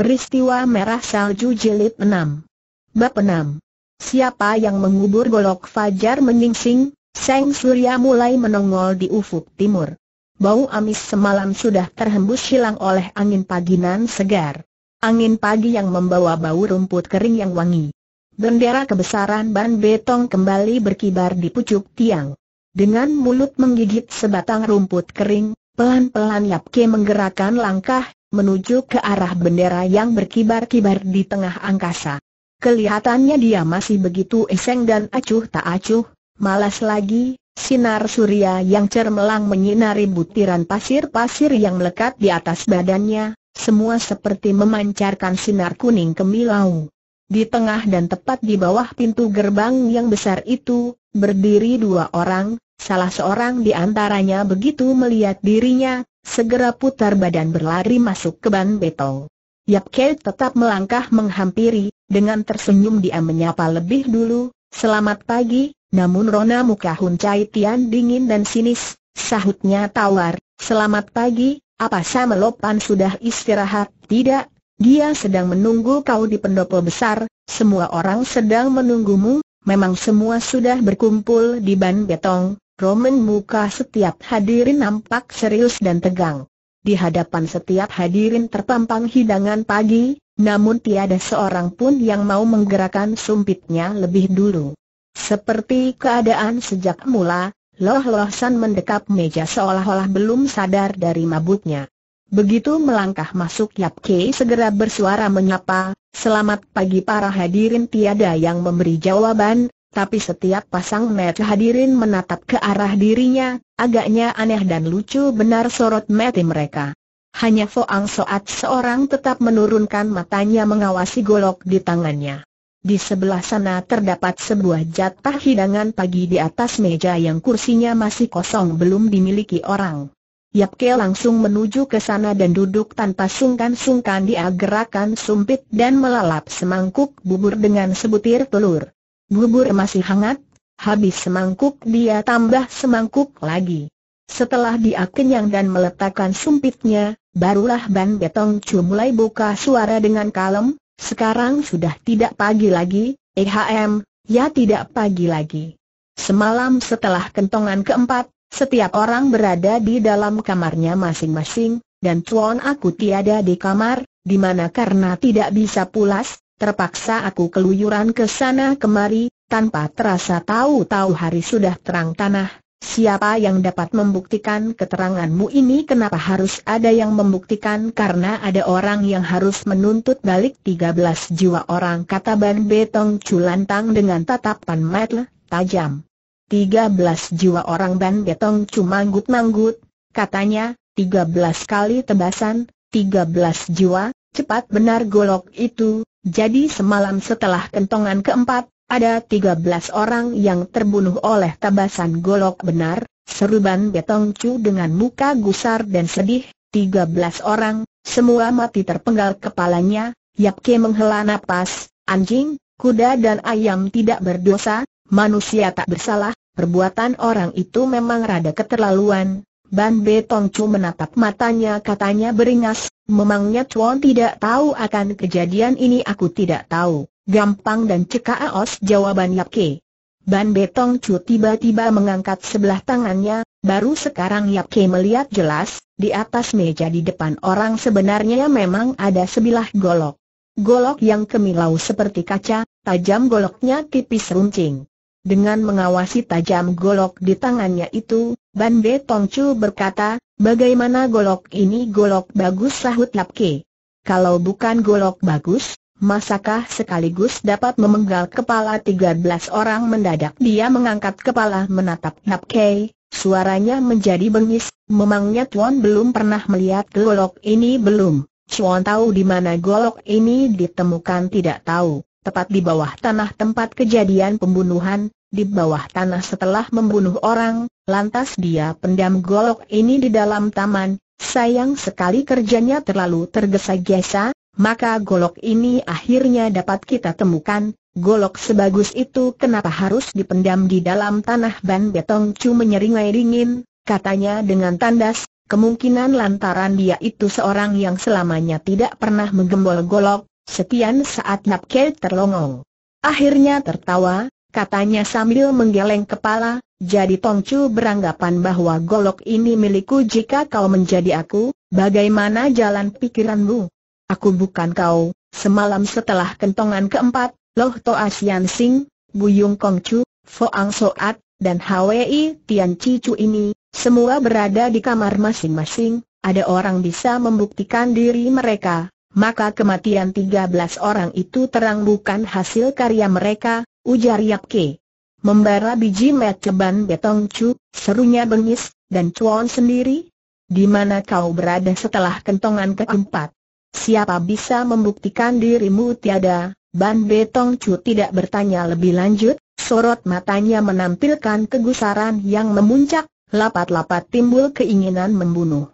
Peristiwa Merah Salju Jilid 6 Bab 6 Siapa yang mengubur golok fajar menyingsing, Seng Surya mulai menongol di ufuk timur. Bau amis semalam sudah terhembus hilang oleh angin paginan segar. Angin pagi yang membawa bau rumput kering yang wangi. Bendera kebesaran ban betong kembali berkibar di pucuk tiang. Dengan mulut menggigit sebatang rumput kering, pelan-pelan Yapke menggerakkan langkah, menuju ke arah bendera yang berkibar-kibar di tengah angkasa. Kelihatannya dia masih begitu eseng dan acuh tak acuh, malas lagi, sinar surya yang cermelang menyinari butiran pasir-pasir yang melekat di atas badannya, semua seperti memancarkan sinar kuning kemilau. Di tengah dan tepat di bawah pintu gerbang yang besar itu, Berdiri dua orang, salah seorang di antaranya begitu melihat dirinya, segera putar badan berlari masuk ke ban beto. Yap Kei tetap melangkah menghampiri, dengan tersenyum dia menyapa lebih dulu, selamat pagi, namun rona muka Hun Chai Tian dingin dan sinis, sahutnya tawar, selamat pagi, apa melopan sudah istirahat? Tidak, dia sedang menunggu kau di pendopo besar, semua orang sedang menunggumu, memang semua sudah berkumpul di Ban Betong, Roman muka setiap hadirin nampak serius dan tegang. Di hadapan setiap hadirin terpampang hidangan pagi, namun tiada seorang pun yang mau menggerakkan sumpitnya lebih dulu. Seperti keadaan sejak mula, Loh Loh San mendekap meja seolah-olah belum sadar dari mabuknya. Begitu melangkah masuk Yap Kei segera bersuara menyapa, selamat pagi para hadirin tiada yang memberi jawaban, tapi setiap pasang mata hadirin menatap ke arah dirinya, agaknya aneh dan lucu benar sorot mata mereka. Hanya Foang Soat seorang tetap menurunkan matanya mengawasi golok di tangannya. Di sebelah sana terdapat sebuah jatah hidangan pagi di atas meja yang kursinya masih kosong belum dimiliki orang. Yap Yapke langsung menuju ke sana dan duduk tanpa sungkan-sungkan dia gerakan sumpit dan melalap semangkuk bubur dengan sebutir telur. Bubur masih hangat, habis semangkuk dia tambah semangkuk lagi. Setelah dia kenyang dan meletakkan sumpitnya, barulah Ban Betong Chu mulai buka suara dengan kalem, sekarang sudah tidak pagi lagi, ehm, ya tidak pagi lagi. Semalam setelah kentongan keempat, setiap orang berada di dalam kamarnya masing-masing, dan Tuan aku tiada di kamar, di mana karena tidak bisa pulas, terpaksa aku keluyuran ke sana kemari, tanpa terasa tahu-tahu hari sudah terang tanah. Siapa yang dapat membuktikan keteranganmu ini kenapa harus ada yang membuktikan karena ada orang yang harus menuntut balik 13 jiwa orang kata Ban Betong Culantang dengan tatapan mata tajam tiga belas jiwa orang ban betong manggut manggut katanya, tiga belas kali tebasan, tiga belas jiwa, cepat benar golok itu, jadi semalam setelah kentongan keempat, ada tiga belas orang yang terbunuh oleh tebasan golok benar, seru ban betong cu dengan muka gusar dan sedih, tiga belas orang, semua mati terpenggal kepalanya, Yapke menghela napas, anjing, kuda dan ayam tidak berdosa, manusia tak bersalah, Perbuatan orang itu memang rada keterlaluan. Ban Be Tong Chu menatap matanya katanya beringas, memangnya Chuan tidak tahu akan kejadian ini aku tidak tahu. Gampang dan aos. jawaban Yap Ke. Ban Tong Chu tiba-tiba mengangkat sebelah tangannya, baru sekarang Yap Ke melihat jelas, di atas meja di depan orang sebenarnya memang ada sebilah golok. Golok yang kemilau seperti kaca, tajam goloknya tipis runcing. Dengan mengawasi tajam golok di tangannya itu, Ban Be Tongcu berkata, bagaimana golok ini golok bagus sahut Lapke. Kalau bukan golok bagus, masakah sekaligus dapat memenggal kepala 13 orang mendadak dia mengangkat kepala menatap Lapke, suaranya menjadi bengis, memangnya Tuan belum pernah melihat golok ini belum, Chuan tahu di mana golok ini ditemukan tidak tahu tepat di bawah tanah tempat kejadian pembunuhan, di bawah tanah setelah membunuh orang, lantas dia pendam golok ini di dalam taman, sayang sekali kerjanya terlalu tergesa-gesa, maka golok ini akhirnya dapat kita temukan, golok sebagus itu kenapa harus dipendam di dalam tanah ban betong cu menyeringai dingin, katanya dengan tandas, kemungkinan lantaran dia itu seorang yang selamanya tidak pernah menggembol golok, Sekian saat Napke terlongong. Akhirnya tertawa, katanya sambil menggeleng kepala, jadi Tongcu beranggapan bahwa golok ini milikku jika kau menjadi aku, bagaimana jalan pikiranmu? Aku bukan kau, semalam setelah kentongan keempat, Loh Toa Sian Sing, Buyung Chu, Foang Soat, dan Hwi Tian Chu ini, semua berada di kamar masing-masing, ada orang bisa membuktikan diri mereka, maka kematian tiga belas orang itu terang bukan hasil karya mereka, ujar Yap Ke. Membara biji meceban betong cu, serunya bengis, dan cuon sendiri? Di mana kau berada setelah kentongan keempat? Siapa bisa membuktikan dirimu tiada? Ban Betong Chu tidak bertanya lebih lanjut, sorot matanya menampilkan kegusaran yang memuncak, lapat-lapat timbul keinginan membunuh.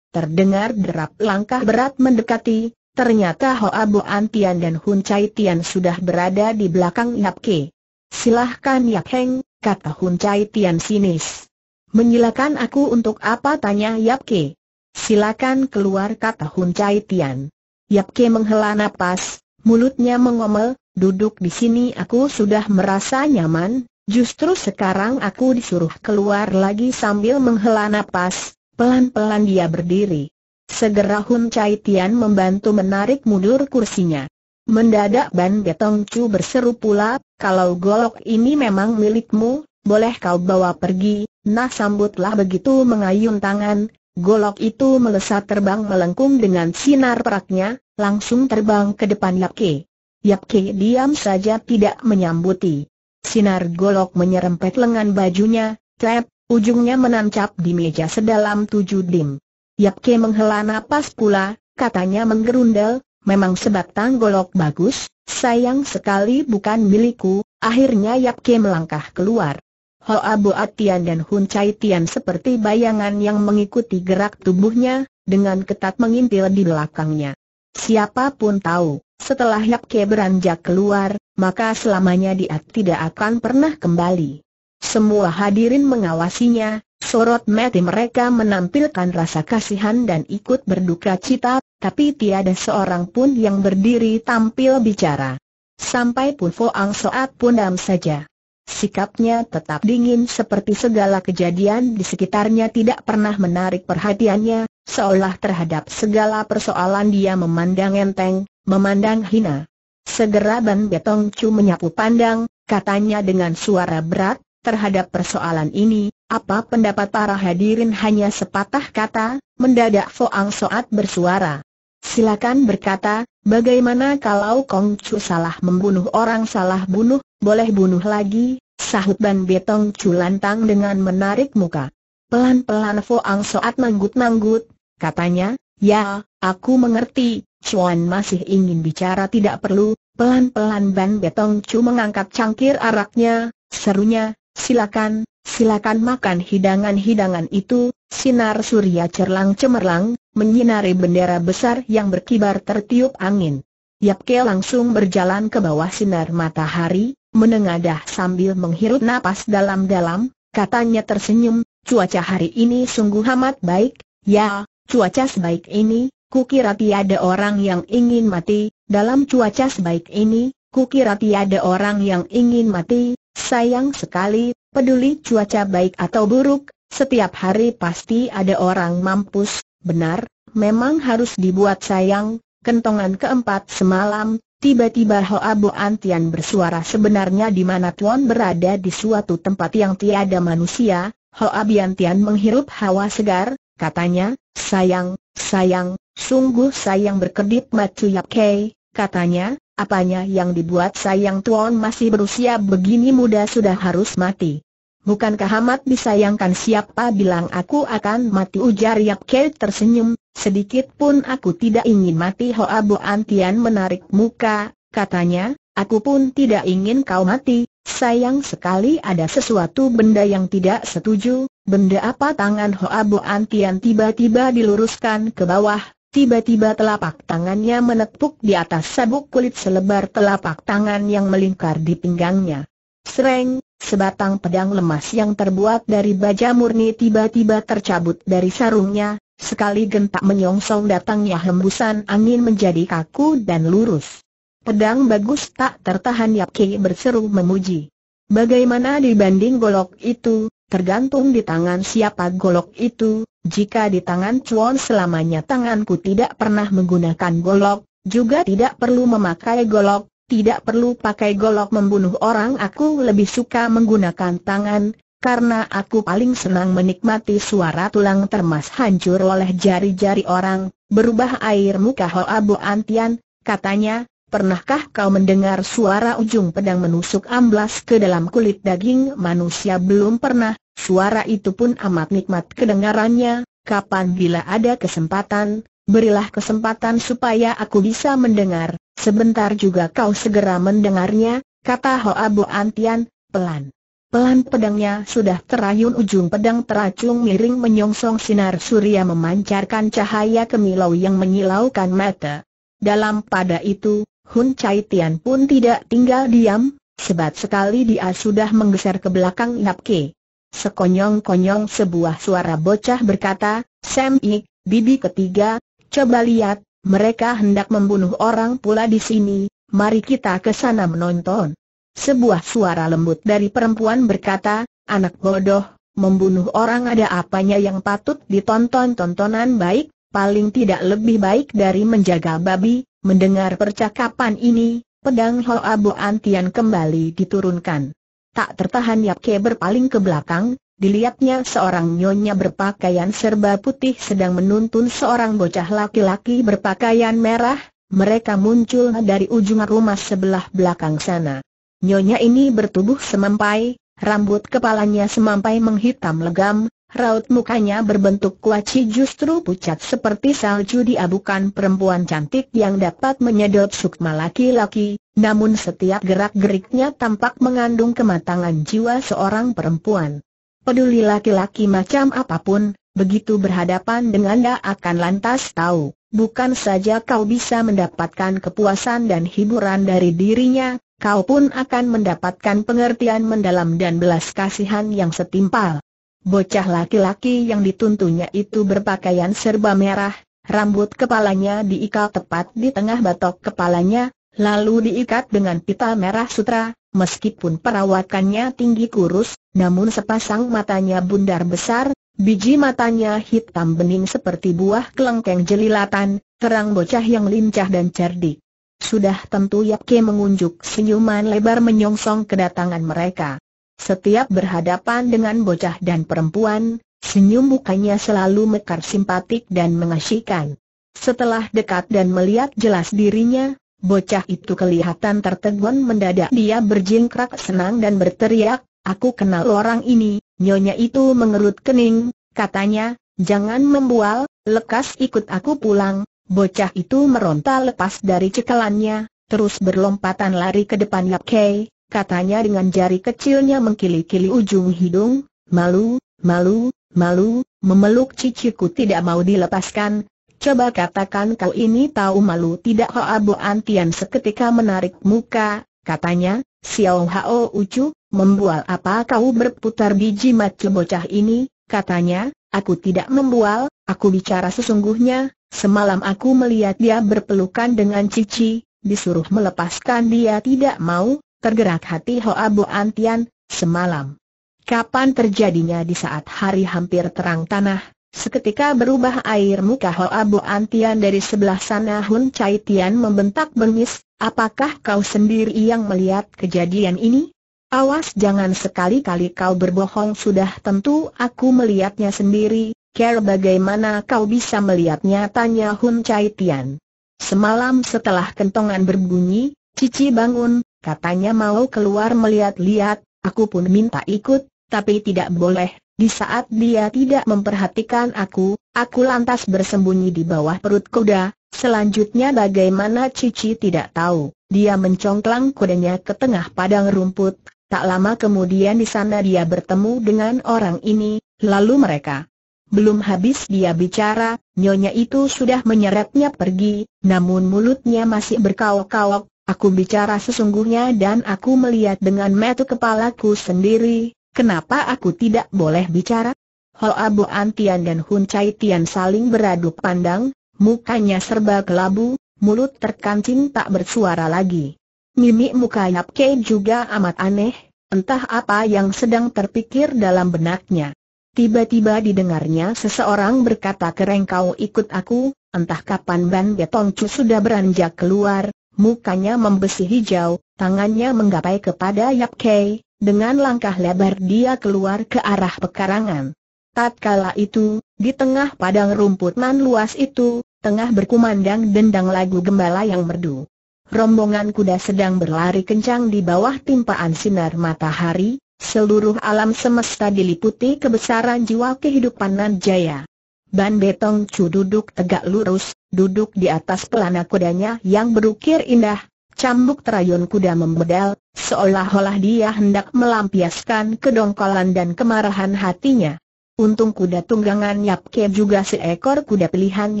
Terdengar derap langkah berat mendekati, Ternyata Hoa Abu Antian dan Hun Chai Tian sudah berada di belakang Yap Ke. Silahkan Yap Heng, kata Hun Chai Tian sinis. Menyilakan aku untuk apa tanya Yap Ke. Silakan keluar kata Hun Chai Tian. Yap Ke menghela napas, mulutnya mengomel, duduk di sini aku sudah merasa nyaman, justru sekarang aku disuruh keluar lagi sambil menghela napas, pelan-pelan dia berdiri. Segera Hun Chai Tian membantu menarik mundur kursinya. Mendadak Ban Getong Chu berseru pula, kalau golok ini memang milikmu, boleh kau bawa pergi, nah sambutlah begitu mengayun tangan, golok itu melesat terbang melengkung dengan sinar peraknya, langsung terbang ke depan Yap Ke. Yap Ke diam saja tidak menyambuti. Sinar golok menyerempet lengan bajunya, klep, ujungnya menancap di meja sedalam tujuh dim. Yap Ke menghela nafas pula, katanya menggerundel, memang sebab tanggolok bagus, sayang sekali bukan milikku, akhirnya Yap Ke melangkah keluar. Ho Abu Atian dan Hun Chai Tian seperti bayangan yang mengikuti gerak tubuhnya, dengan ketat mengintil di belakangnya. Siapapun tahu, setelah Yap Ke beranjak keluar, maka selamanya dia tidak akan pernah kembali. Semua hadirin mengawasinya, Sorot mati mereka menampilkan rasa kasihan dan ikut berduka cita, tapi tiada seorang pun yang berdiri tampil bicara. Sampai pun Foang Soat pun dam saja. Sikapnya tetap dingin seperti segala kejadian di sekitarnya tidak pernah menarik perhatiannya, seolah terhadap segala persoalan dia memandang enteng, memandang hina. Segera Ban Betong Chu menyapu pandang, katanya dengan suara berat, terhadap persoalan ini, apa pendapat para hadirin hanya sepatah kata, mendadak Foang Soat bersuara. Silakan berkata, bagaimana kalau Kong Chu salah membunuh orang salah bunuh, boleh bunuh lagi, sahut Ban Betong Chu lantang dengan menarik muka. Pelan-pelan Foang Soat manggut-manggut, katanya, ya, aku mengerti, Chuan masih ingin bicara tidak perlu, pelan-pelan Ban Betong Chu mengangkat cangkir araknya, serunya, silakan, Silakan makan hidangan-hidangan itu, sinar surya cerlang cemerlang, menyinari bendera besar yang berkibar tertiup angin. Yap Yapke langsung berjalan ke bawah sinar matahari, menengadah sambil menghirup napas dalam-dalam, katanya tersenyum, cuaca hari ini sungguh amat baik, ya, cuaca sebaik ini, kukira tiada orang yang ingin mati, dalam cuaca sebaik ini, kukira tiada orang yang ingin mati, sayang sekali, Peduli cuaca baik atau buruk, setiap hari pasti ada orang mampus, benar, memang harus dibuat sayang, kentongan keempat semalam, tiba tiba Bo Antian bersuara sebenarnya di mana Tuan berada di suatu tempat yang tiada manusia, Hoa Biantian menghirup hawa segar, katanya, sayang, sayang, sungguh sayang berkedip Macu Yap Kei, katanya, Apanya yang dibuat sayang Tuan masih berusia begini muda sudah harus mati. Bukankah amat disayangkan siapa bilang aku akan mati ujar Yap Kei tersenyum, sedikit pun aku tidak ingin mati Hoa Bo Antian menarik muka, katanya, aku pun tidak ingin kau mati, sayang sekali ada sesuatu benda yang tidak setuju, benda apa tangan Hoa Bo Antian tiba-tiba diluruskan ke bawah, Tiba-tiba telapak tangannya menepuk di atas sabuk kulit selebar telapak tangan yang melingkar di pinggangnya. Sereng, sebatang pedang lemas yang terbuat dari baja murni tiba-tiba tercabut dari sarungnya, sekali gentak menyongsong datangnya hembusan angin menjadi kaku dan lurus. Pedang bagus tak tertahan Yap Kei berseru memuji. Bagaimana dibanding golok itu, tergantung di tangan siapa golok itu, jika di tangan Chuan selamanya tanganku tidak pernah menggunakan golok, juga tidak perlu memakai golok, tidak perlu pakai golok membunuh orang aku lebih suka menggunakan tangan, karena aku paling senang menikmati suara tulang termas hancur oleh jari-jari orang, berubah air muka Ho Abu Antian, katanya, Pernahkah kau mendengar suara ujung pedang menusuk amblas ke dalam kulit daging manusia belum pernah, Suara itu pun amat nikmat kedengarannya, kapan bila ada kesempatan, berilah kesempatan supaya aku bisa mendengar, sebentar juga kau segera mendengarnya, kata Hoa Bo Antian, pelan. Pelan pedangnya sudah terayun ujung pedang teracung miring menyongsong sinar surya memancarkan cahaya kemilau yang menyilaukan mata. Dalam pada itu, Hun Chai Tian pun tidak tinggal diam, sebat sekali dia sudah menggeser ke belakang Yap Ke. Sekonyong-konyong sebuah suara bocah berkata, Sam Ik, bibi ketiga, coba lihat, mereka hendak membunuh orang pula di sini, mari kita ke sana menonton. Sebuah suara lembut dari perempuan berkata, anak bodoh, membunuh orang ada apanya yang patut ditonton tontonan baik, paling tidak lebih baik dari menjaga babi, mendengar percakapan ini, pedang Hoa Bo Antian kembali diturunkan. Tak tertahan Yapke berpaling ke belakang, dilihatnya seorang nyonya berpakaian serba putih sedang menuntun seorang bocah laki-laki berpakaian merah, mereka muncul dari ujung rumah sebelah belakang sana. Nyonya ini bertubuh semampai, rambut kepalanya semampai menghitam legam, Raut mukanya berbentuk kuaci justru pucat seperti salju dia bukan perempuan cantik yang dapat menyedot sukma laki-laki, namun setiap gerak-geriknya tampak mengandung kematangan jiwa seorang perempuan. Peduli laki-laki macam apapun, begitu berhadapan dengan dia akan lantas tahu, bukan saja kau bisa mendapatkan kepuasan dan hiburan dari dirinya, kau pun akan mendapatkan pengertian mendalam dan belas kasihan yang setimpal. Bocah laki-laki yang dituntunya itu berpakaian serba merah, rambut kepalanya diikat tepat di tengah batok kepalanya, lalu diikat dengan pita merah sutra, meskipun perawatannya tinggi kurus, namun sepasang matanya bundar besar, biji matanya hitam bening seperti buah kelengkeng jelilatan, terang bocah yang lincah dan cerdik. Sudah tentu Yap Ke mengunjuk senyuman lebar menyongsong kedatangan mereka. Setiap berhadapan dengan bocah dan perempuan, senyum mukanya selalu mekar simpatik dan mengasyikan. Setelah dekat dan melihat jelas dirinya, bocah itu kelihatan tertegun mendadak dia berjingkrak senang dan berteriak, Aku kenal orang ini, nyonya itu mengerut kening, katanya, jangan membual, lekas ikut aku pulang. Bocah itu meronta lepas dari cekalannya, terus berlompatan lari ke depan Yap Kei, katanya dengan jari kecilnya mengkili-kili ujung hidung, malu, malu, malu, memeluk ciciku tidak mau dilepaskan, Coba katakan kau ini tahu malu tidak Hoa Antian seketika menarik muka, katanya, Xiao Hao Ucu, membual apa kau berputar biji macu bocah ini, katanya, aku tidak membual, aku bicara sesungguhnya, semalam aku melihat dia berpelukan dengan Cici, disuruh melepaskan dia tidak mau, tergerak hati Hoa Bo Antian, semalam. Kapan terjadinya di saat hari hampir terang tanah, seketika berubah air muka Hoa Bo Antian dari sebelah sana Hun Chai Tian membentak bengis, apakah kau sendiri yang melihat kejadian ini? Awas jangan sekali-kali kau berbohong sudah tentu aku melihatnya sendiri, care bagaimana kau bisa melihatnya tanya Hun Chai Tian. Semalam setelah kentongan berbunyi, Cici bangun, Katanya mau keluar melihat-lihat, aku pun minta ikut, tapi tidak boleh. Di saat dia tidak memperhatikan aku, aku lantas bersembunyi di bawah perut kuda. Selanjutnya bagaimana Cici tidak tahu. Dia mencongklang kudanya ke tengah padang rumput. Tak lama kemudian di sana dia bertemu dengan orang ini, lalu mereka belum habis dia bicara, nyonya itu sudah menyeretnya pergi, namun mulutnya masih berkawok-kawok, Aku bicara sesungguhnya dan aku melihat dengan metu kepalaku sendiri, kenapa aku tidak boleh bicara? Hoa Abu Antian dan Hun Chai Tian saling beradu pandang, mukanya serba kelabu, mulut terkancing tak bersuara lagi. Mimi muka Yap Ke juga amat aneh, entah apa yang sedang terpikir dalam benaknya. Tiba-tiba didengarnya seseorang berkata kereng kau ikut aku, entah kapan Ban Betong Chu sudah beranjak keluar, mukanya membesi hijau, tangannya menggapai kepada Yap Kei, dengan langkah lebar dia keluar ke arah pekarangan. Tatkala itu, di tengah padang rumput nan luas itu, tengah berkumandang dendang lagu gembala yang merdu. Rombongan kuda sedang berlari kencang di bawah timpaan sinar matahari, seluruh alam semesta diliputi kebesaran jiwa kehidupan nan jaya. Ban Betong Chu duduk tegak lurus, duduk di atas pelana kudanya yang berukir indah, cambuk terayun kuda membedal, seolah-olah dia hendak melampiaskan kedongkolan dan kemarahan hatinya. Untung kuda tunggangan Yap Ke juga seekor kuda pilihan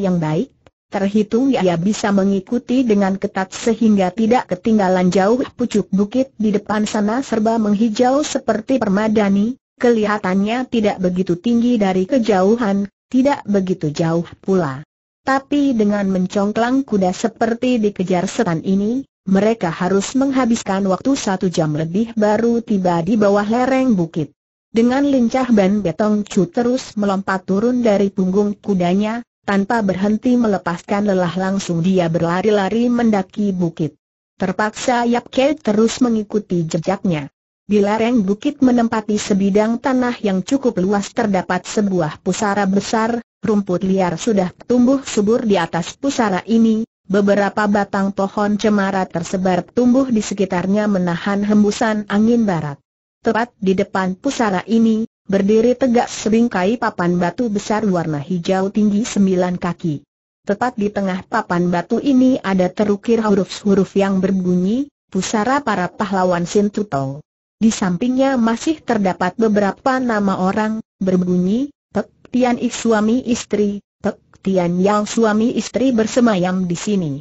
yang baik, Terhitung ia bisa mengikuti dengan ketat sehingga tidak ketinggalan jauh pucuk bukit di depan sana serba menghijau seperti permadani, kelihatannya tidak begitu tinggi dari kejauhan, tidak begitu jauh pula. Tapi dengan mencongklang kuda seperti dikejar setan ini, mereka harus menghabiskan waktu satu jam lebih baru tiba di bawah lereng bukit. Dengan lincah Ban Betong Chu terus melompat turun dari punggung kudanya, tanpa berhenti melepaskan lelah langsung dia berlari-lari mendaki bukit. Terpaksa Yap Ke terus mengikuti jejaknya. Di lereng bukit menempati sebidang tanah yang cukup luas terdapat sebuah pusara besar, rumput liar sudah tumbuh subur di atas pusara ini, beberapa batang pohon cemara tersebar tumbuh di sekitarnya menahan hembusan angin barat. Tepat di depan pusara ini, berdiri tegak sebingkai papan batu besar warna hijau tinggi sembilan kaki. Tepat di tengah papan batu ini ada terukir huruf-huruf yang berbunyi, pusara para pahlawan Sintutong. Di sampingnya masih terdapat beberapa nama orang, berbunyi, Tek Tian Ik suami istri, Tek Tian Yang suami istri bersemayam di sini.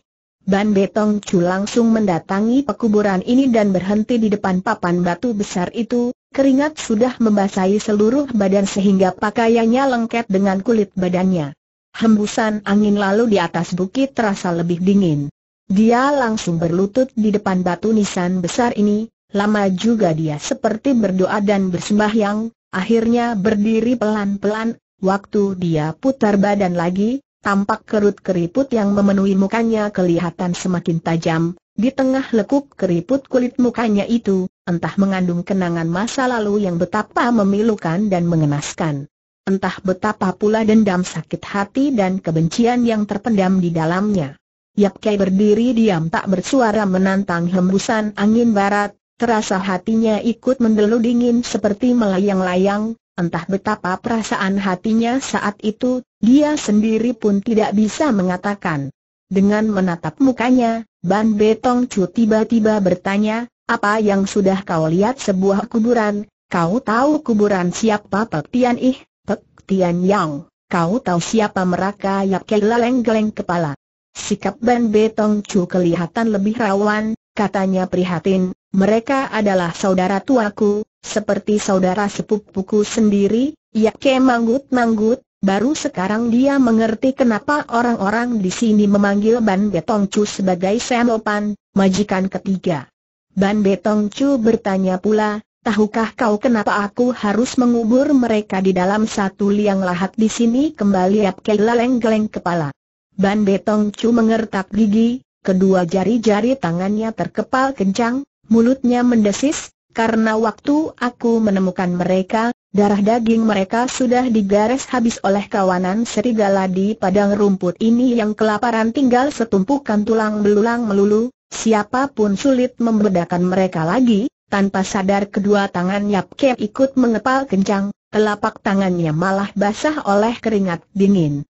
Ban Betong Chu langsung mendatangi pekuburan ini dan berhenti di depan papan batu besar itu, keringat sudah membasahi seluruh badan sehingga pakaiannya lengket dengan kulit badannya. Hembusan angin lalu di atas bukit terasa lebih dingin. Dia langsung berlutut di depan batu nisan besar ini, Lama juga dia seperti berdoa dan bersembahyang, akhirnya berdiri pelan-pelan, waktu dia putar badan lagi, tampak kerut keriput yang memenuhi mukanya kelihatan semakin tajam, di tengah lekuk keriput kulit mukanya itu, entah mengandung kenangan masa lalu yang betapa memilukan dan mengenaskan. Entah betapa pula dendam sakit hati dan kebencian yang terpendam di dalamnya. Yap Kai berdiri diam tak bersuara menantang hembusan angin barat, terasa hatinya ikut mendelu dingin seperti melayang-layang, entah betapa perasaan hatinya saat itu, dia sendiri pun tidak bisa mengatakan. Dengan menatap mukanya, Ban Betong Chu tiba-tiba bertanya, apa yang sudah kau lihat sebuah kuburan, kau tahu kuburan siapa Pek Tian Ih, Pek Tian Yang, kau tahu siapa mereka? Yap Keleleng Geleng Kepala. Sikap Ban Betong Chu kelihatan lebih rawan, katanya prihatin, mereka adalah saudara tuaku, seperti saudara sepupuku sendiri, ya ke manggut-manggut, baru sekarang dia mengerti kenapa orang-orang di sini memanggil Ban Betong sebagai Semopan, majikan ketiga. Ban Betong bertanya pula, tahukah kau kenapa aku harus mengubur mereka di dalam satu liang lahat di sini kembali Yap Ke geleng kepala. Ban Betong mengertak gigi, kedua jari-jari tangannya terkepal kencang, mulutnya mendesis, karena waktu aku menemukan mereka, darah daging mereka sudah digares habis oleh kawanan serigala di padang rumput ini yang kelaparan tinggal setumpukan tulang belulang melulu, siapapun sulit membedakan mereka lagi, tanpa sadar kedua tangan Yap Kep ikut mengepal kencang, telapak tangannya malah basah oleh keringat dingin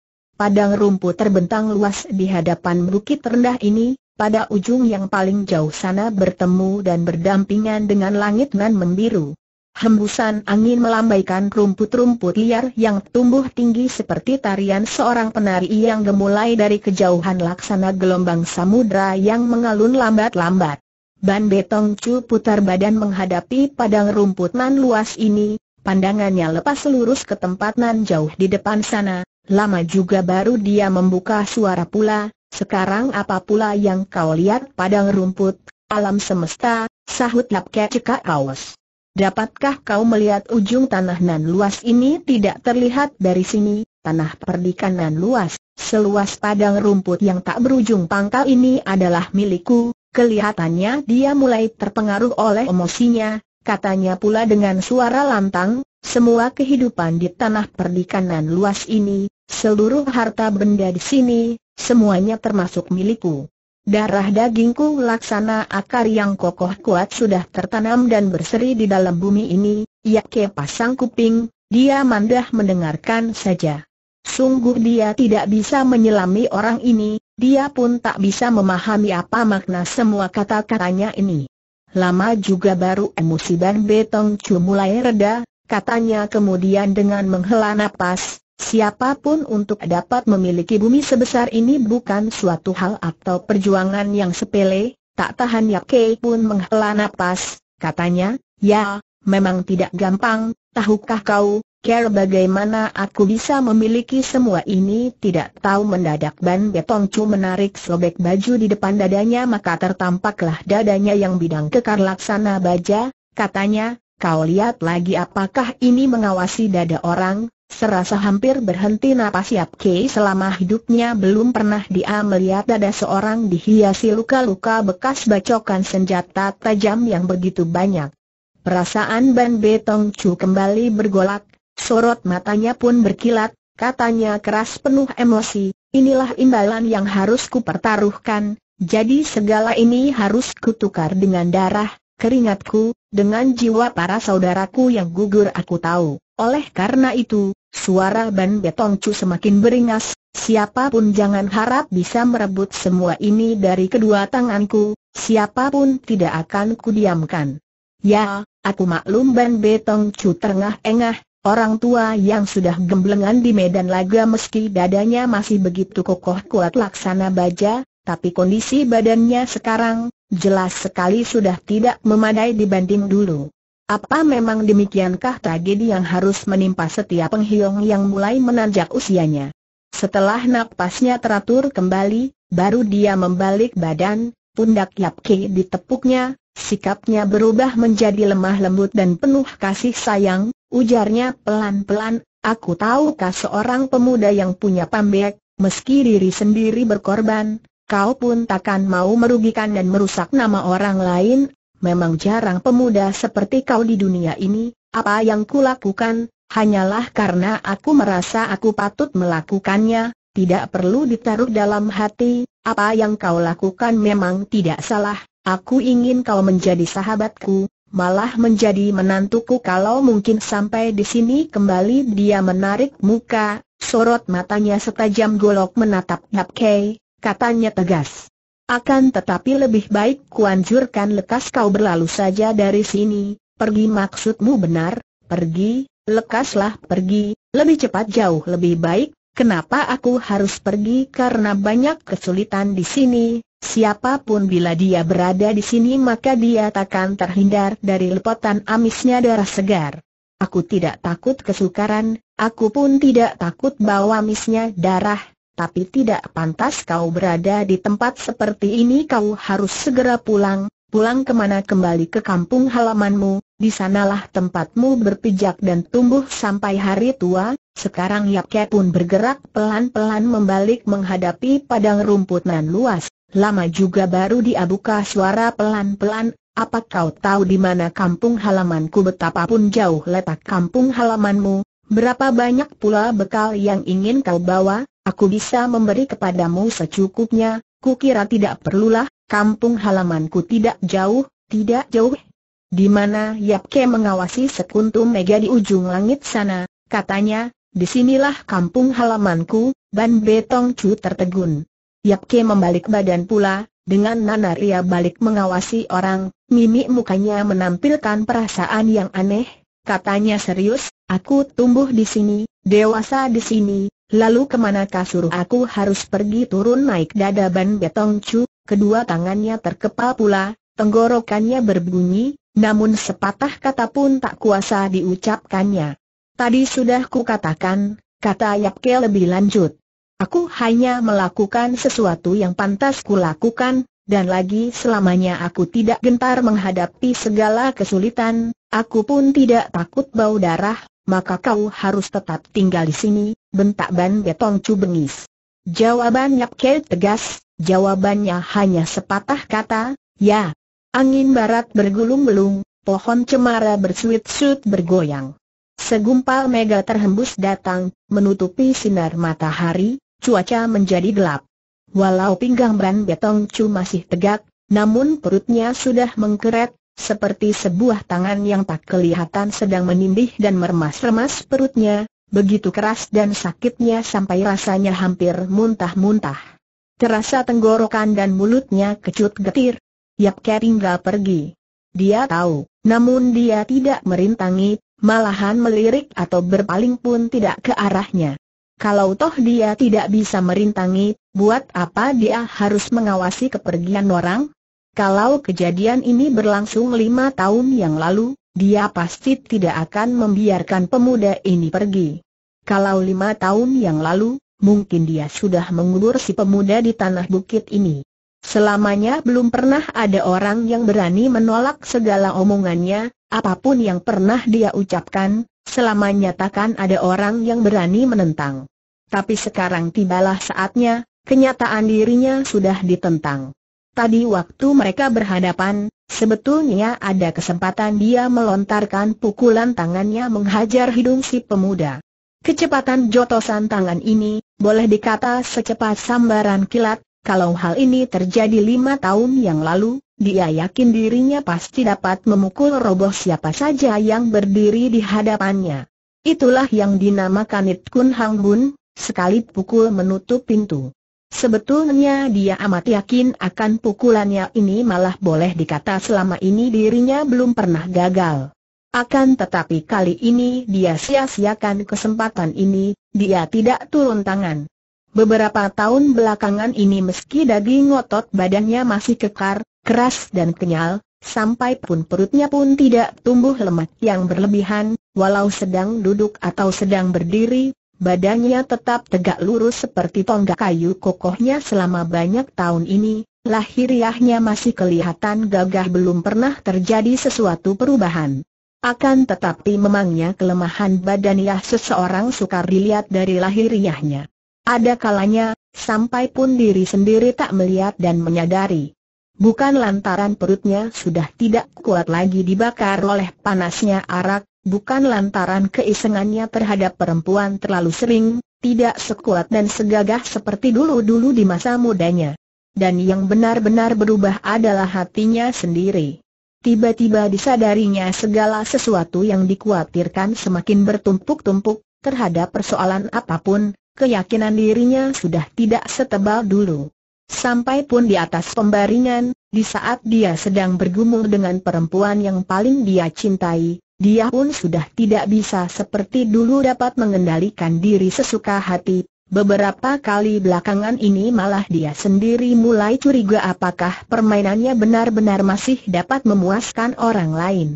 padang rumput terbentang luas di hadapan bukit rendah ini, pada ujung yang paling jauh sana bertemu dan berdampingan dengan langit nan membiru. Hembusan angin melambaikan rumput-rumput liar yang tumbuh tinggi seperti tarian seorang penari yang gemulai dari kejauhan laksana gelombang samudra yang mengalun lambat-lambat. Ban Betong Chu putar badan menghadapi padang rumput nan luas ini, pandangannya lepas lurus ke tempat nan jauh di depan sana, Lama juga baru dia membuka suara pula, sekarang apa pula yang kau lihat padang rumput, alam semesta, sahut Lap cekak Kaos. Dapatkah kau melihat ujung tanah nan luas ini tidak terlihat dari sini, tanah nan luas, seluas padang rumput yang tak berujung pangkal ini adalah milikku, kelihatannya dia mulai terpengaruh oleh emosinya, Katanya pula dengan suara lantang, semua kehidupan di tanah perdikanan luas ini, seluruh harta benda di sini, semuanya termasuk milikku. Darah dagingku laksana akar yang kokoh kuat sudah tertanam dan berseri di dalam bumi ini, ya ke pasang kuping, dia mandah mendengarkan saja. Sungguh dia tidak bisa menyelami orang ini, dia pun tak bisa memahami apa makna semua kata-katanya ini. Lama juga baru emosi Ban Betong Chu mulai reda, katanya kemudian dengan menghela nafas. siapapun untuk dapat memiliki bumi sebesar ini bukan suatu hal atau perjuangan yang sepele, tak tahan Yap Kei pun menghela nafas, katanya, ya, memang tidak gampang, tahukah kau, Care bagaimana aku bisa memiliki semua ini tidak tahu mendadak Ban Betong Chu menarik sobek baju di depan dadanya maka tertampaklah dadanya yang bidang kekar laksana baja, katanya, kau lihat lagi apakah ini mengawasi dada orang, serasa hampir berhenti napas Yap Kei selama hidupnya belum pernah dia melihat dada seorang dihiasi luka-luka bekas bacokan senjata tajam yang begitu banyak. Perasaan Ban Betong Chu kembali bergolak Sorot matanya pun berkilat, katanya keras penuh emosi, inilah imbalan yang harus ku pertaruhkan. jadi segala ini harus kutukar dengan darah, keringatku, dengan jiwa para saudaraku yang gugur aku tahu. Oleh karena itu, suara Ban Betongcu semakin beringas, siapapun jangan harap bisa merebut semua ini dari kedua tanganku, siapapun tidak akan kudiamkan. Ya, aku maklum Ban Betongcu terengah-engah, Orang tua yang sudah gemblengan di medan laga meski dadanya masih begitu kokoh kuat laksana baja, tapi kondisi badannya sekarang, jelas sekali sudah tidak memadai dibanding dulu. Apa memang demikiankah tragedi yang harus menimpa setiap penghiong yang mulai menanjak usianya? Setelah napasnya teratur kembali, baru dia membalik badan, pundak Ki ditepuknya, Sikapnya berubah menjadi lemah lembut dan penuh kasih sayang, ujarnya pelan-pelan, aku tahu tahukah seorang pemuda yang punya pambek, meski diri sendiri berkorban, kau pun takkan mau merugikan dan merusak nama orang lain, memang jarang pemuda seperti kau di dunia ini, apa yang kulakukan, hanyalah karena aku merasa aku patut melakukannya, tidak perlu ditaruh dalam hati, apa yang kau lakukan memang tidak salah, Aku ingin kau menjadi sahabatku, malah menjadi menantuku kalau mungkin sampai di sini kembali dia menarik muka, sorot matanya setajam golok menatap Nap Kei, katanya tegas. Akan tetapi lebih baik kuanjurkan lekas kau berlalu saja dari sini, pergi maksudmu benar, pergi, lekaslah pergi, lebih cepat jauh lebih baik, Kenapa aku harus pergi karena banyak kesulitan di sini, siapapun bila dia berada di sini maka dia takkan terhindar dari lepotan amisnya darah segar. Aku tidak takut kesukaran, aku pun tidak takut bawa amisnya darah, tapi tidak pantas kau berada di tempat seperti ini kau harus segera pulang, pulang kemana kembali ke kampung halamanmu, Disanalah tempatmu berpijak dan tumbuh sampai hari tua, sekarang Yapke pun bergerak pelan-pelan membalik menghadapi padang rumput nan luas. Lama juga baru dia buka suara pelan-pelan, apa kau tahu di mana kampung halamanku betapapun jauh letak kampung halamanmu, berapa banyak pula bekal yang ingin kau bawa, aku bisa memberi kepadamu secukupnya, kukira tidak perlulah, kampung halamanku tidak jauh, tidak jauh. Di mana Yapke mengawasi sekuntum mega di ujung langit sana, katanya, Disinilah kampung halamanku, Ban Betong Chu tertegun. Yap Ke membalik badan pula, dengan nanar ia balik mengawasi orang, mimik mukanya menampilkan perasaan yang aneh, katanya serius, aku tumbuh di sini, dewasa di sini, lalu kemanakah suruh aku harus pergi turun naik dada Ban Betong Chu, kedua tangannya terkepal pula, tenggorokannya berbunyi, namun sepatah kata pun tak kuasa diucapkannya. Tadi sudah ku katakan, kata Yap Ke lebih lanjut. Aku hanya melakukan sesuatu yang pantas kulakukan, dan lagi selamanya aku tidak gentar menghadapi segala kesulitan, aku pun tidak takut bau darah, maka kau harus tetap tinggal di sini, bentak Ban Betong Chu bengis. Jawaban Yap Ke tegas, jawabannya hanya sepatah kata, ya. Angin barat bergulung gulung pohon cemara bersuit-suit bergoyang. Segumpal mega terhembus datang, menutupi sinar matahari, cuaca menjadi gelap. Walau pinggang Bran Betong Chu masih tegak, namun perutnya sudah mengkeret, seperti sebuah tangan yang tak kelihatan sedang menindih dan meremas-remas perutnya, begitu keras dan sakitnya sampai rasanya hampir muntah-muntah. Terasa tenggorokan dan mulutnya kecut getir. Yap Kering pergi. Dia tahu, namun dia tidak merintangi, malahan melirik atau berpaling pun tidak ke arahnya. Kalau toh dia tidak bisa merintangi, buat apa dia harus mengawasi kepergian orang? Kalau kejadian ini berlangsung lima tahun yang lalu, dia pasti tidak akan membiarkan pemuda ini pergi. Kalau lima tahun yang lalu, mungkin dia sudah mengubur si pemuda di tanah bukit ini. Selamanya belum pernah ada orang yang berani menolak segala omongannya, apapun yang pernah dia ucapkan, selamanya takkan ada orang yang berani menentang. Tapi sekarang tibalah saatnya, kenyataan dirinya sudah ditentang. Tadi waktu mereka berhadapan, sebetulnya ada kesempatan dia melontarkan pukulan tangannya menghajar hidung si pemuda. Kecepatan jotosan tangan ini, boleh dikata secepat sambaran kilat, kalau hal ini terjadi lima tahun yang lalu, dia yakin dirinya pasti dapat memukul roboh siapa saja yang berdiri di hadapannya. Itulah yang dinamakan It Kun Hang sekali pukul menutup pintu. Sebetulnya dia amat yakin akan pukulannya ini malah boleh dikata selama ini dirinya belum pernah gagal. Akan tetapi kali ini dia sia-siakan kesempatan ini, dia tidak turun tangan. Beberapa tahun belakangan ini meski daging otot badannya masih kekar, keras dan kenyal, sampai pun perutnya pun tidak tumbuh lemak yang berlebihan, walau sedang duduk atau sedang berdiri, badannya tetap tegak lurus seperti tonggak kayu kokohnya selama banyak tahun ini, lahiriahnya masih kelihatan gagah belum pernah terjadi sesuatu perubahan. Akan tetapi memangnya kelemahan badan seseorang sukar dilihat dari lahiriahnya. Ada kalanya, sampai pun diri sendiri tak melihat dan menyadari. Bukan lantaran perutnya sudah tidak kuat lagi dibakar oleh panasnya arak, bukan lantaran keisengannya terhadap perempuan terlalu sering, tidak sekuat dan segagah seperti dulu-dulu di masa mudanya. Dan yang benar-benar berubah adalah hatinya sendiri. Tiba-tiba disadarinya segala sesuatu yang dikhawatirkan semakin bertumpuk-tumpuk, terhadap persoalan apapun, keyakinan dirinya sudah tidak setebal dulu. Sampai pun di atas pembaringan, di saat dia sedang bergumul dengan perempuan yang paling dia cintai, dia pun sudah tidak bisa seperti dulu dapat mengendalikan diri sesuka hati. Beberapa kali belakangan ini malah dia sendiri mulai curiga apakah permainannya benar-benar masih dapat memuaskan orang lain.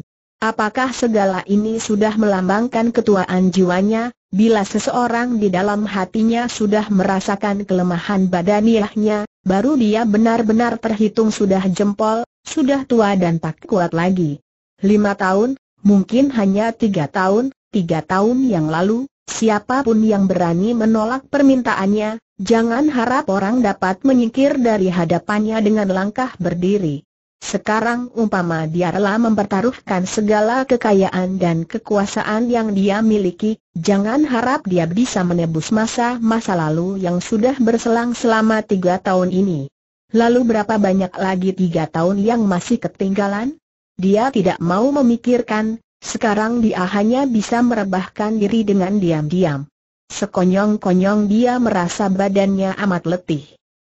Apakah segala ini sudah melambangkan ketuaan jiwanya, Bila seseorang di dalam hatinya sudah merasakan kelemahan badaniahnya, baru dia benar-benar terhitung sudah jempol, sudah tua dan tak kuat lagi. Lima tahun, mungkin hanya tiga tahun, tiga tahun yang lalu, siapapun yang berani menolak permintaannya, jangan harap orang dapat menyingkir dari hadapannya dengan langkah berdiri. Sekarang umpama dia rela mempertaruhkan segala kekayaan dan kekuasaan yang dia miliki, jangan harap dia bisa menebus masa-masa lalu yang sudah berselang selama tiga tahun ini. Lalu berapa banyak lagi tiga tahun yang masih ketinggalan? Dia tidak mau memikirkan, sekarang dia hanya bisa merebahkan diri dengan diam-diam. Sekonyong-konyong dia merasa badannya amat letih.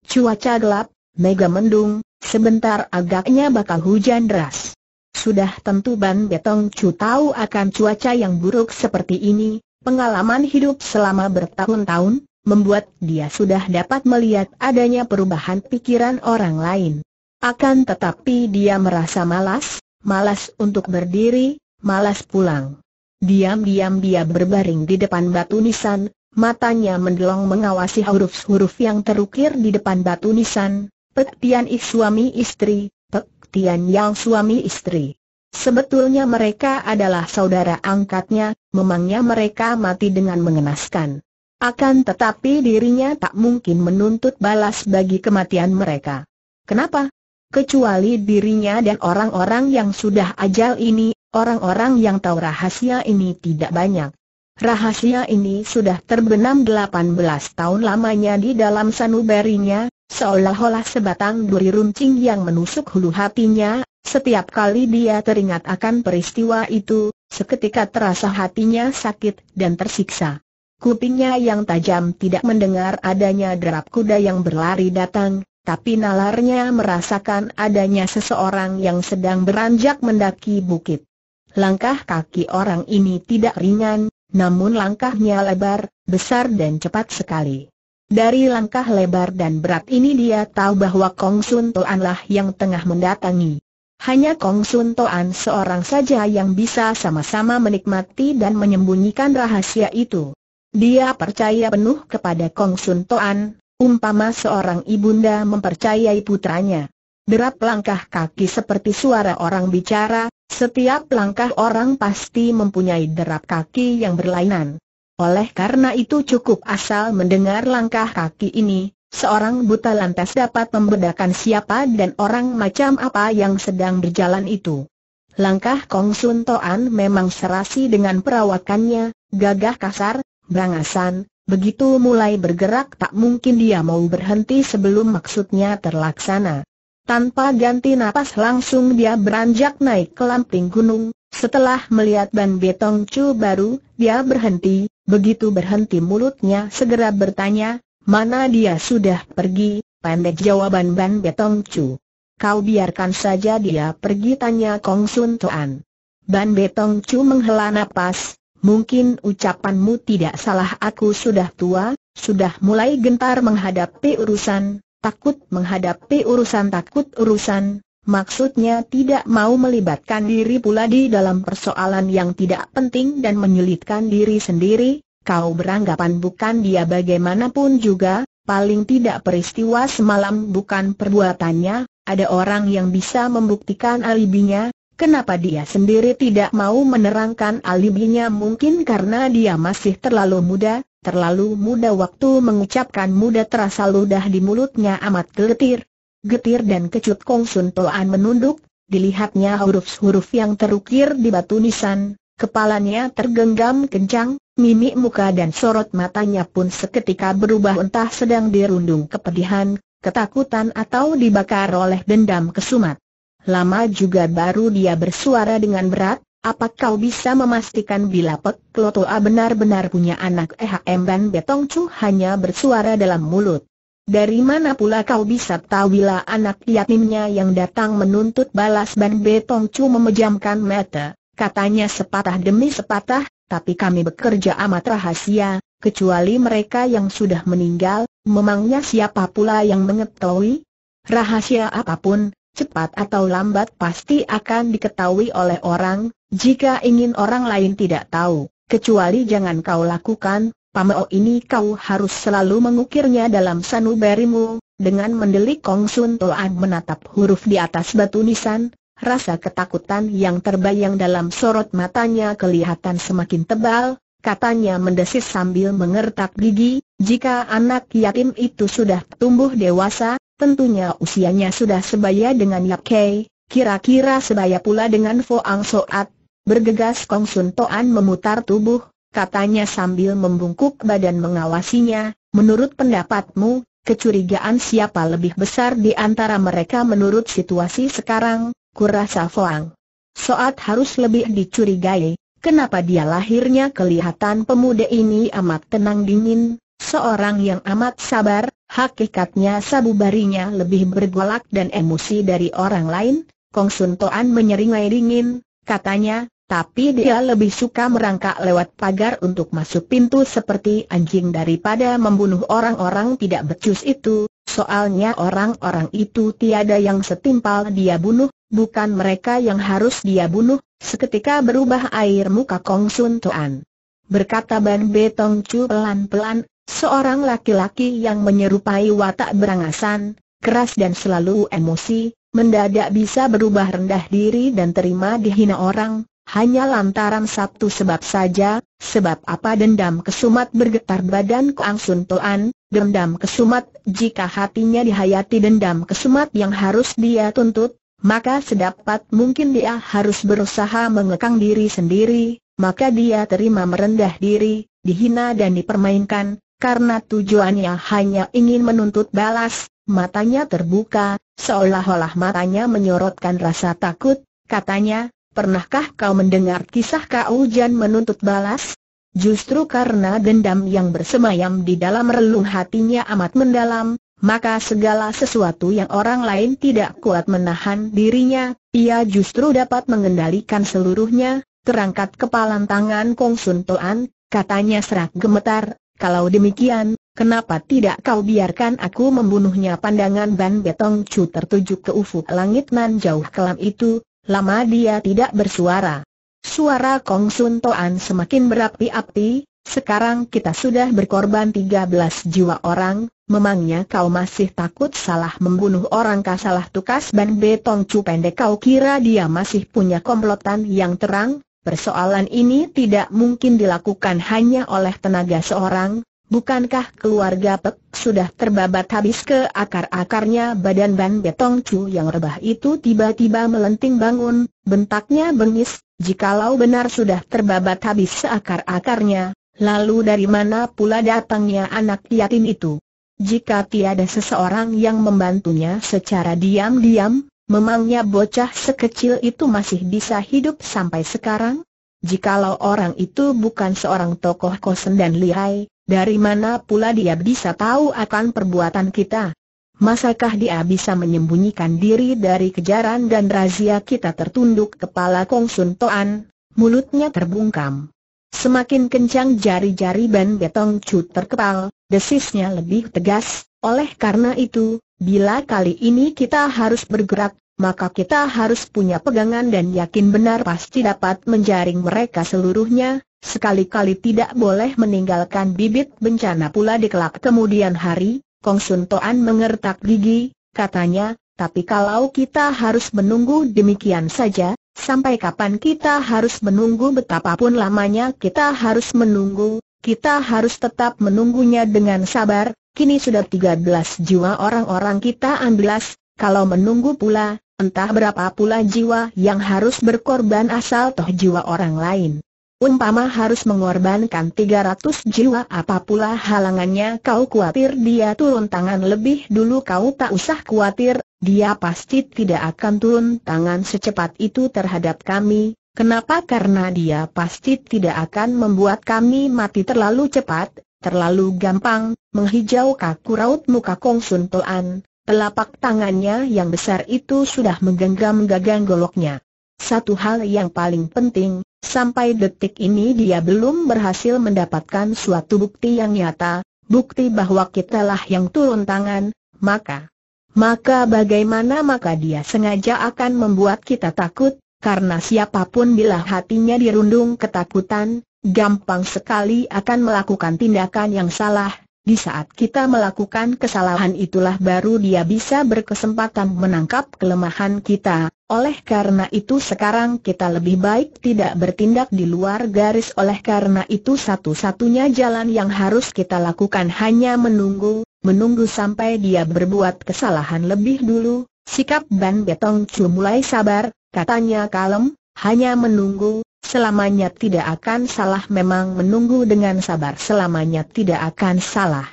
Cuaca gelap, mega mendung, Sebentar agaknya bakal hujan deras. Sudah tentu Ban Betong Chu tahu akan cuaca yang buruk seperti ini, pengalaman hidup selama bertahun-tahun, membuat dia sudah dapat melihat adanya perubahan pikiran orang lain. Akan tetapi dia merasa malas, malas untuk berdiri, malas pulang. Diam-diam dia berbaring di depan batu nisan, matanya mendelong mengawasi huruf-huruf yang terukir di depan batu nisan, Pek Tian I suami istri, Pek Tian Yang suami istri. Sebetulnya mereka adalah saudara angkatnya, memangnya mereka mati dengan mengenaskan. Akan tetapi dirinya tak mungkin menuntut balas bagi kematian mereka. Kenapa? Kecuali dirinya dan orang-orang yang sudah ajal ini, orang-orang yang tahu rahasia ini tidak banyak. Rahasia ini sudah terbenam 18 tahun lamanya di dalam sanubarinya, Seolah-olah sebatang duri runcing yang menusuk hulu hatinya, setiap kali dia teringat akan peristiwa itu, seketika terasa hatinya sakit dan tersiksa. Kupingnya yang tajam tidak mendengar adanya derap kuda yang berlari datang, tapi nalarnya merasakan adanya seseorang yang sedang beranjak mendaki bukit. Langkah kaki orang ini tidak ringan, namun langkahnya lebar, besar dan cepat sekali. Dari langkah lebar dan berat ini dia tahu bahwa Kong Sun Toan lah yang tengah mendatangi. Hanya Kong Sun Toan seorang saja yang bisa sama-sama menikmati dan menyembunyikan rahasia itu. Dia percaya penuh kepada Kong Sun Toan, umpama seorang ibunda mempercayai putranya. Derap langkah kaki seperti suara orang bicara, setiap langkah orang pasti mempunyai derap kaki yang berlainan. Oleh karena itu cukup asal mendengar langkah kaki ini, seorang buta lantas dapat membedakan siapa dan orang macam apa yang sedang berjalan itu. Langkah Kong Sun Toan memang serasi dengan perawakannya, gagah kasar, berangasan, Begitu mulai bergerak tak mungkin dia mau berhenti sebelum maksudnya terlaksana. Tanpa ganti nafas langsung dia beranjak naik ke lamping gunung, setelah melihat Ban Betong Chu baru, dia berhenti, begitu berhenti mulutnya segera bertanya, mana dia sudah pergi, pendek jawaban Ban Betong Chu. Kau biarkan saja dia pergi tanya Kong Sun Toan. Ban Betong Chu menghela napas, mungkin ucapanmu tidak salah aku sudah tua, sudah mulai gentar menghadapi urusan, takut menghadapi urusan takut urusan, Maksudnya tidak mau melibatkan diri pula di dalam persoalan yang tidak penting dan menyulitkan diri sendiri, kau beranggapan bukan dia bagaimanapun juga, paling tidak peristiwa semalam bukan perbuatannya, ada orang yang bisa membuktikan alibinya, kenapa dia sendiri tidak mau menerangkan alibinya mungkin karena dia masih terlalu muda, terlalu muda waktu mengucapkan muda terasa ludah di mulutnya amat geletir Getir dan kecut Kong Sun Toan menunduk, dilihatnya huruf-huruf yang terukir di batu nisan, kepalanya tergenggam kencang, mimik muka dan sorot matanya pun seketika berubah entah sedang dirundung kepedihan, ketakutan atau dibakar oleh dendam kesumat. Lama juga baru dia bersuara dengan berat, apa kau bisa memastikan bila Pek Klotoa benar-benar punya anak Eh Emban Betong Chu hanya bersuara dalam mulut? Dari mana pula kau bisa tahu bila anak yatimnya yang datang menuntut balas Ban Betong Chu memejamkan mata, katanya sepatah demi sepatah, tapi kami bekerja amat rahasia, kecuali mereka yang sudah meninggal, memangnya siapa pula yang mengetahui? Rahasia apapun, cepat atau lambat pasti akan diketahui oleh orang, jika ingin orang lain tidak tahu, kecuali jangan kau lakukan, Pameo ini kau harus selalu mengukirnya dalam sanubarimu, dengan mendelik Kong Sun Toan menatap huruf di atas batu nisan, rasa ketakutan yang terbayang dalam sorot matanya kelihatan semakin tebal, katanya mendesis sambil mengertak gigi, jika anak yatim itu sudah tumbuh dewasa, tentunya usianya sudah sebaya dengan Yap Kei, kira-kira sebaya pula dengan Ang Soat, bergegas Kong Sun Toan memutar tubuh, katanya sambil membungkuk badan mengawasinya, menurut pendapatmu, kecurigaan siapa lebih besar di antara mereka menurut situasi sekarang, kurasa Foang. Soat harus lebih dicurigai, kenapa dia lahirnya kelihatan pemuda ini amat tenang dingin, seorang yang amat sabar, hakikatnya sabu barinya lebih bergolak dan emosi dari orang lain, Kong Sun Toan menyeringai dingin, katanya, tapi dia lebih suka merangkak lewat pagar untuk masuk pintu seperti anjing daripada membunuh orang-orang tidak becus itu, soalnya orang-orang itu tiada yang setimpal dia bunuh, bukan mereka yang harus dia bunuh, seketika berubah air muka Kong Sun Tuan. Berkata Ban Betong Chu pelan-pelan, seorang laki-laki yang menyerupai watak berangasan, keras dan selalu emosi, mendadak bisa berubah rendah diri dan terima dihina orang, hanya lantaran satu sebab saja, sebab apa dendam kesumat bergetar badan Kuang Sun Toan, dendam kesumat jika hatinya dihayati dendam kesumat yang harus dia tuntut, maka sedapat mungkin dia harus berusaha mengekang diri sendiri, maka dia terima merendah diri, dihina dan dipermainkan, karena tujuannya hanya ingin menuntut balas, matanya terbuka, seolah-olah matanya menyorotkan rasa takut, katanya, Pernahkah kau mendengar kisah Kau Jan menuntut balas? Justru karena dendam yang bersemayam di dalam relung hatinya amat mendalam, maka segala sesuatu yang orang lain tidak kuat menahan dirinya, ia justru dapat mengendalikan seluruhnya, terangkat kepalan tangan Kong Sun Toan, katanya serak gemetar, kalau demikian, kenapa tidak kau biarkan aku membunuhnya pandangan Ban Betong Chu tertuju ke ufuk langit nan jauh kelam itu, Lama dia tidak bersuara. Suara Kong Sun Toan semakin berapi-api, sekarang kita sudah berkorban 13 jiwa orang, memangnya kau masih takut salah membunuh orang kah salah tukas ban betong cu pendek kau kira dia masih punya komplotan yang terang? Persoalan ini tidak mungkin dilakukan hanya oleh tenaga seorang, bukankah keluarga Pek sudah terbabat habis ke akar-akarnya badan Ban Betong Chu yang rebah itu tiba-tiba melenting bangun, bentaknya bengis, jikalau benar sudah terbabat habis seakar-akarnya, lalu dari mana pula datangnya anak yatim itu? Jika tiada seseorang yang membantunya secara diam-diam, memangnya bocah sekecil itu masih bisa hidup sampai sekarang? Jikalau orang itu bukan seorang tokoh kosen dan lihai, dari mana pula dia bisa tahu akan perbuatan kita? Masakah dia bisa menyembunyikan diri dari kejaran dan razia kita tertunduk kepala Kong Sun Toan, mulutnya terbungkam. Semakin kencang jari-jari Ban Betong Chu terkepal, desisnya lebih tegas, oleh karena itu, bila kali ini kita harus bergerak maka kita harus punya pegangan dan yakin benar pasti dapat menjaring mereka seluruhnya, Sekali-kali tidak boleh meninggalkan bibit bencana pula di kelak kemudian hari, Kong Sun Toan mengertak gigi, katanya, tapi kalau kita harus menunggu demikian saja, sampai kapan kita harus menunggu betapapun lamanya kita harus menunggu, kita harus tetap menunggunya dengan sabar, kini sudah 13 jiwa orang-orang kita ambilas. kalau menunggu pula, entah berapa pula jiwa yang harus berkorban asal toh jiwa orang lain. Umpama harus mengorbankan 300 jiwa apa pula halangannya kau khawatir dia turun tangan lebih dulu kau tak usah khawatir, dia pasti tidak akan turun tangan secepat itu terhadap kami, kenapa karena dia pasti tidak akan membuat kami mati terlalu cepat, terlalu gampang, menghijau kaku raut muka Kong Sun Toan, telapak tangannya yang besar itu sudah menggenggam gagang goloknya. Satu hal yang paling penting, Sampai detik ini dia belum berhasil mendapatkan suatu bukti yang nyata, bukti bahwa kitalah yang turun tangan, maka maka bagaimana maka dia sengaja akan membuat kita takut, karena siapapun bila hatinya dirundung ketakutan, gampang sekali akan melakukan tindakan yang salah, di saat kita melakukan kesalahan itulah baru dia bisa berkesempatan menangkap kelemahan kita, oleh karena itu sekarang kita lebih baik tidak bertindak di luar garis oleh karena itu satu-satunya jalan yang harus kita lakukan hanya menunggu, menunggu sampai dia berbuat kesalahan lebih dulu, sikap Ban Betong Chu mulai sabar, katanya kalem, hanya menunggu, Selamanya tidak akan salah memang menunggu dengan sabar selamanya tidak akan salah.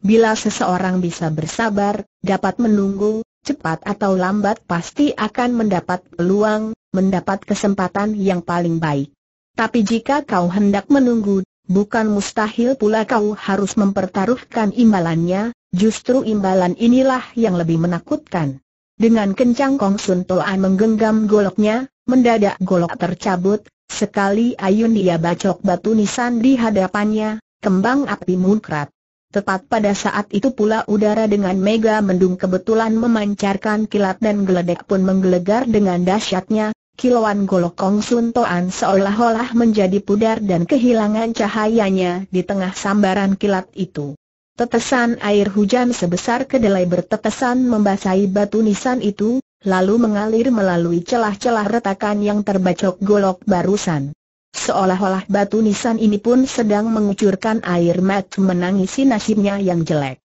Bila seseorang bisa bersabar, dapat menunggu, cepat atau lambat pasti akan mendapat peluang, mendapat kesempatan yang paling baik. Tapi jika kau hendak menunggu, bukan mustahil pula kau harus mempertaruhkan imbalannya, justru imbalan inilah yang lebih menakutkan. Dengan kencang Kong Sun Toan menggenggam goloknya, mendadak golok tercabut, Sekali ayun dia bacok batu nisan di hadapannya, kembang api munkrat. Tepat pada saat itu pula udara dengan mega mendung kebetulan memancarkan kilat dan geledek pun menggelegar dengan dahsyatnya, kilauan golok Kong Sun seolah-olah menjadi pudar dan kehilangan cahayanya di tengah sambaran kilat itu. Tetesan air hujan sebesar kedelai bertetesan membasahi batu nisan itu, lalu mengalir melalui celah-celah retakan yang terbacok golok barusan. Seolah-olah batu nisan ini pun sedang mengucurkan air mata menangisi nasibnya yang jelek.